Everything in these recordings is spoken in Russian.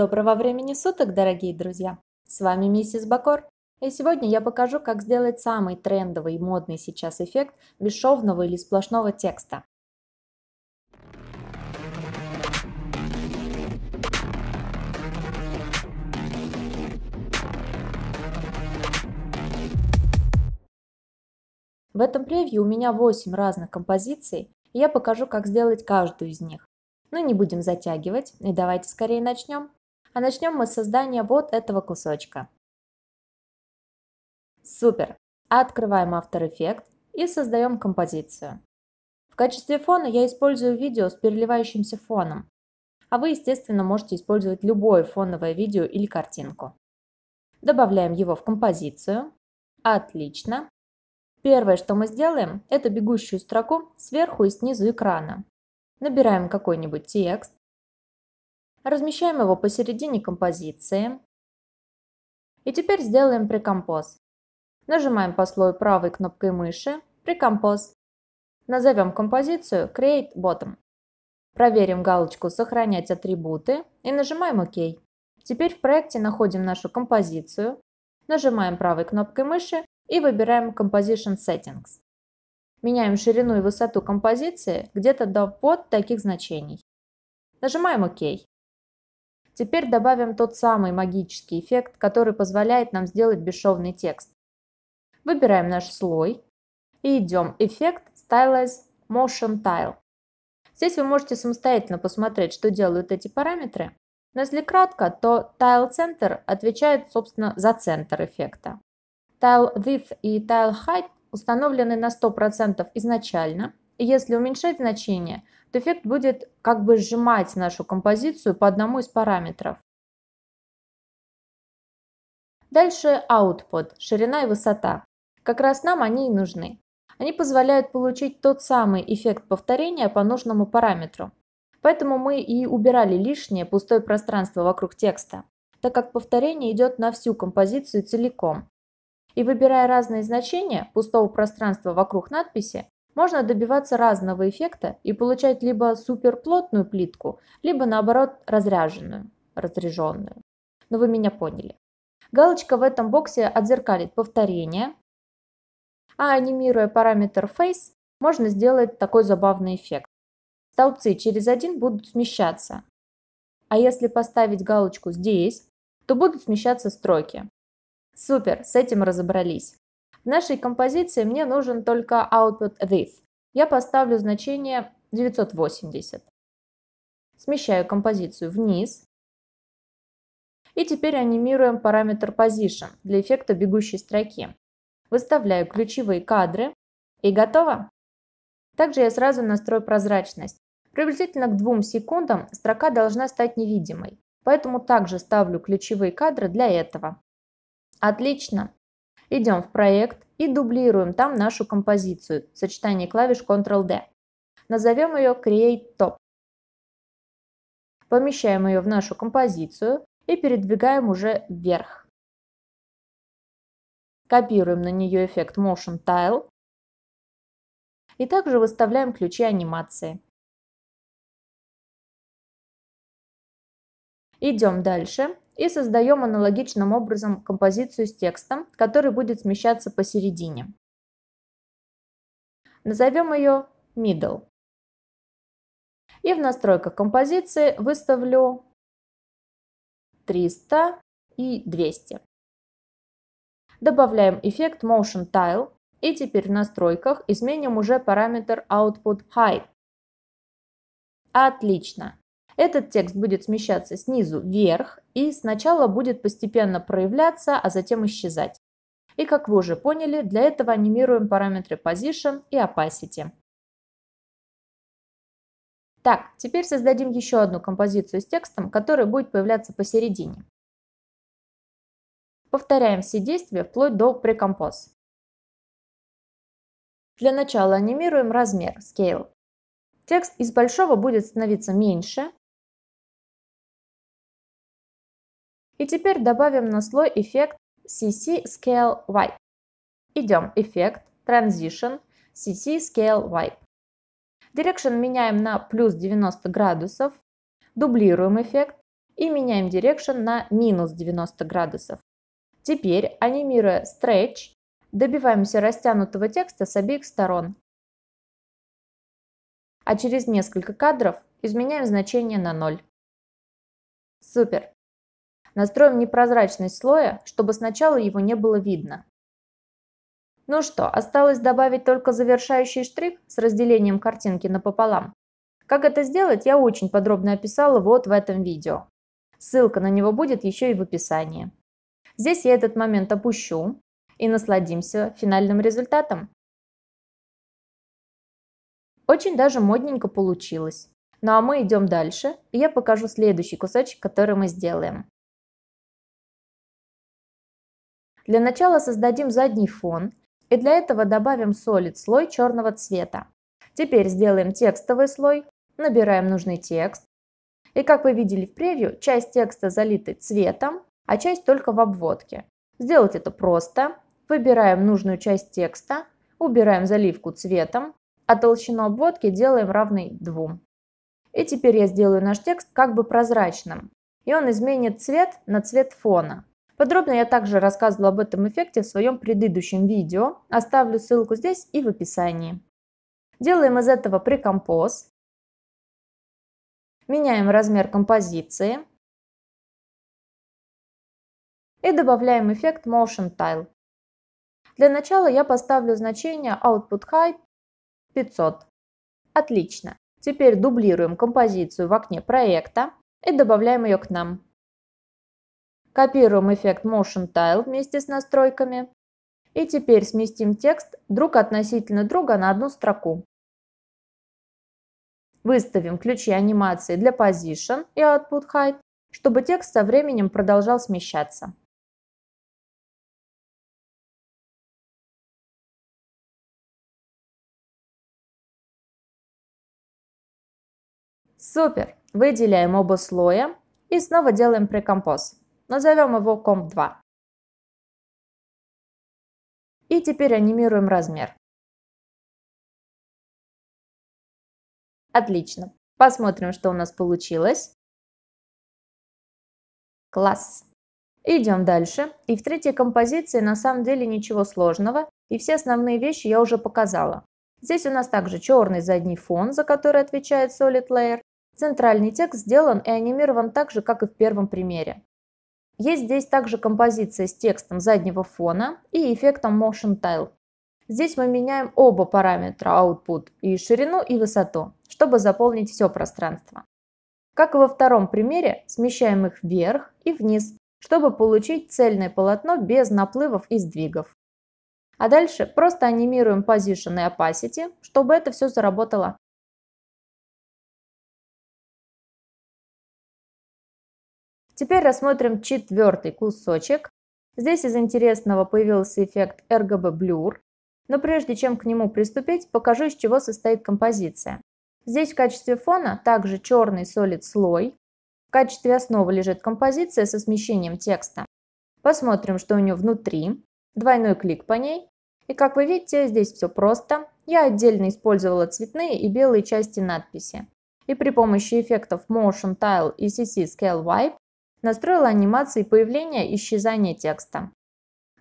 Доброго времени суток, дорогие друзья! С вами миссис Бакор. И сегодня я покажу, как сделать самый трендовый и модный сейчас эффект бесшовного или сплошного текста. В этом превью у меня 8 разных композиций, и я покажу, как сделать каждую из них. Но не будем затягивать, и давайте скорее начнем. А начнем мы с создания вот этого кусочка. Супер! Открываем After Effects и создаем композицию. В качестве фона я использую видео с переливающимся фоном, а вы, естественно, можете использовать любое фоновое видео или картинку. Добавляем его в композицию. Отлично. Первое, что мы сделаем, это бегущую строку сверху и снизу экрана. Набираем какой-нибудь текст. Размещаем его посередине композиции. И теперь сделаем прикомпоз. Нажимаем по слою правой кнопкой мыши «Прикомпоз». Назовем композицию «Create Bottom». Проверим галочку «Сохранять атрибуты» и нажимаем «Ок». Теперь в проекте находим нашу композицию, нажимаем правой кнопкой мыши и выбираем Composition Settings. Меняем ширину и высоту композиции где-то до вот таких значений. Нажимаем «Ок». Теперь добавим тот самый магический эффект, который позволяет нам сделать бесшовный текст. Выбираем наш слой и идем «Эффект Stylize Motion Tile». Здесь вы можете самостоятельно посмотреть, что делают эти параметры. Но если кратко, то Tile Center отвечает, собственно, за центр эффекта. Tile Width и Tile Height установлены на 100% изначально, если уменьшать значение, то эффект будет как бы сжимать нашу композицию по одному из параметров. Дальше output, ширина и высота. Как раз нам они и нужны. Они позволяют получить тот самый эффект повторения по нужному параметру. Поэтому мы и убирали лишнее пустое пространство вокруг текста, так как повторение идет на всю композицию целиком. И выбирая разные значения пустого пространства вокруг надписи, можно добиваться разного эффекта и получать либо суперплотную плитку, либо наоборот разряженную, разряженную. Но вы меня поняли. Галочка в этом боксе отзеркалит повторение, а анимируя параметр face, можно сделать такой забавный эффект. Столбцы через один будут смещаться, а если поставить галочку здесь, то будут смещаться строки. Супер, с этим разобрались. В нашей композиции мне нужен только output with. Я поставлю значение 980. Смещаю композицию вниз. И теперь анимируем параметр position для эффекта бегущей строки. Выставляю ключевые кадры. И готово. Также я сразу настрою прозрачность. Приблизительно к 2 секундам строка должна стать невидимой. Поэтому также ставлю ключевые кадры для этого. Отлично! Идем в проект и дублируем там нашу композицию, сочетание клавиш Ctrl-D. Назовем ее Create Top. Помещаем ее в нашу композицию и передвигаем уже вверх. Копируем на нее эффект Motion Tile и также выставляем ключи анимации. Идем дальше и создаем аналогичным образом композицию с текстом, который будет смещаться посередине. Назовем ее middle. И в настройках композиции выставлю 300 и 200. Добавляем эффект Motion Tile. И теперь в настройках изменим уже параметр Output High. Отлично. Этот текст будет смещаться снизу вверх и сначала будет постепенно проявляться, а затем исчезать. И как вы уже поняли, для этого анимируем параметры Position и Opacity. Так, теперь создадим еще одну композицию с текстом, который будет появляться посередине. Повторяем все действия вплоть до Precompose. Для начала анимируем размер, Scale. Текст из большого будет становиться меньше, И теперь добавим на слой эффект CC Scale Wipe. Идем эффект, Transition, CC Scale Wipe. Direction меняем на плюс 90 градусов, дублируем эффект и меняем Direction на минус 90 градусов. Теперь, анимируя Stretch, добиваемся растянутого текста с обеих сторон. А через несколько кадров изменяем значение на 0. Супер! Настроим непрозрачность слоя, чтобы сначала его не было видно. Ну что, осталось добавить только завершающий штрих с разделением картинки напополам. Как это сделать, я очень подробно описала вот в этом видео. Ссылка на него будет еще и в описании. Здесь я этот момент опущу и насладимся финальным результатом. Очень даже модненько получилось. Ну а мы идем дальше, и я покажу следующий кусочек, который мы сделаем. Для начала создадим задний фон и для этого добавим Solid слой черного цвета. Теперь сделаем текстовый слой, набираем нужный текст. И как вы видели в превью, часть текста залита цветом, а часть только в обводке. Сделать это просто. Выбираем нужную часть текста, убираем заливку цветом, а толщину обводки делаем равной 2. И теперь я сделаю наш текст как бы прозрачным, и он изменит цвет на цвет фона. Подробно я также рассказывала об этом эффекте в своем предыдущем видео, оставлю ссылку здесь и в описании. Делаем из этого прикомпоз, меняем размер композиции и добавляем эффект Motion Tile. Для начала я поставлю значение Output Height 500. Отлично. Теперь дублируем композицию в окне проекта и добавляем ее к нам. Копируем эффект Motion Tile вместе с настройками. И теперь сместим текст друг относительно друга на одну строку. Выставим ключи анимации для Position и Output Height, чтобы текст со временем продолжал смещаться. Супер! Выделяем оба слоя и снова делаем прекомпоз. Назовем его комп 2. И теперь анимируем размер. Отлично. Посмотрим, что у нас получилось. Класс. Идем дальше. И в третьей композиции на самом деле ничего сложного. И все основные вещи я уже показала. Здесь у нас также черный задний фон, за который отвечает Solid Layer. Центральный текст сделан и анимирован так же, как и в первом примере. Есть здесь также композиция с текстом заднего фона и эффектом Motion Tile. Здесь мы меняем оба параметра output и ширину и высоту, чтобы заполнить все пространство. Как и во втором примере, смещаем их вверх и вниз, чтобы получить цельное полотно без наплывов и сдвигов. А дальше просто анимируем Position и Opacity, чтобы это все заработало. Теперь рассмотрим четвертый кусочек. Здесь из интересного появился эффект RGB Blur, но прежде чем к нему приступить, покажу, из чего состоит композиция. Здесь в качестве фона также черный солид слой. В качестве основы лежит композиция со смещением текста. Посмотрим, что у нее внутри. Двойной клик по ней. И как вы видите, здесь все просто. Я отдельно использовала цветные и белые части надписи. И при помощи эффектов Motion Tile и CC Scale Wipe настроила анимации появления и исчезания текста.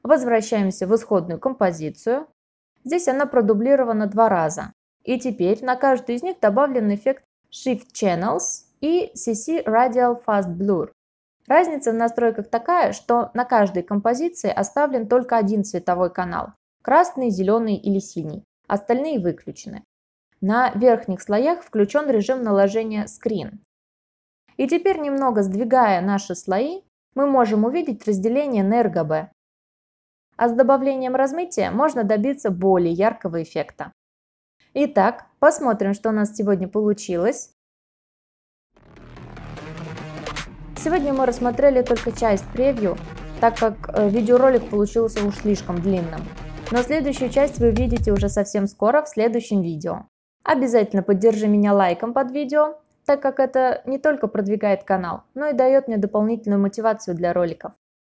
Возвращаемся в исходную композицию. Здесь она продублирована два раза. И теперь на каждый из них добавлен эффект Shift Channels и CC Radial Fast Blur. Разница в настройках такая, что на каждой композиции оставлен только один цветовой канал – красный, зеленый или синий. Остальные выключены. На верхних слоях включен режим наложения Screen. И теперь, немного сдвигая наши слои, мы можем увидеть разделение на РГБ. А с добавлением размытия можно добиться более яркого эффекта. Итак, посмотрим, что у нас сегодня получилось. Сегодня мы рассмотрели только часть превью, так как э, видеоролик получился уж слишком длинным. Но следующую часть вы увидите уже совсем скоро в следующем видео. Обязательно поддержи меня лайком под видео так как это не только продвигает канал, но и дает мне дополнительную мотивацию для роликов.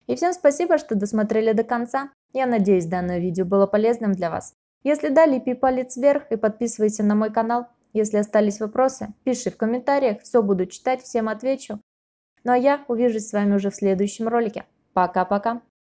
И всем спасибо, что досмотрели до конца. Я надеюсь, данное видео было полезным для вас. Если да, лепи палец вверх и подписывайся на мой канал. Если остались вопросы, пиши в комментариях, все буду читать, всем отвечу. Ну а я увижусь с вами уже в следующем ролике. Пока-пока!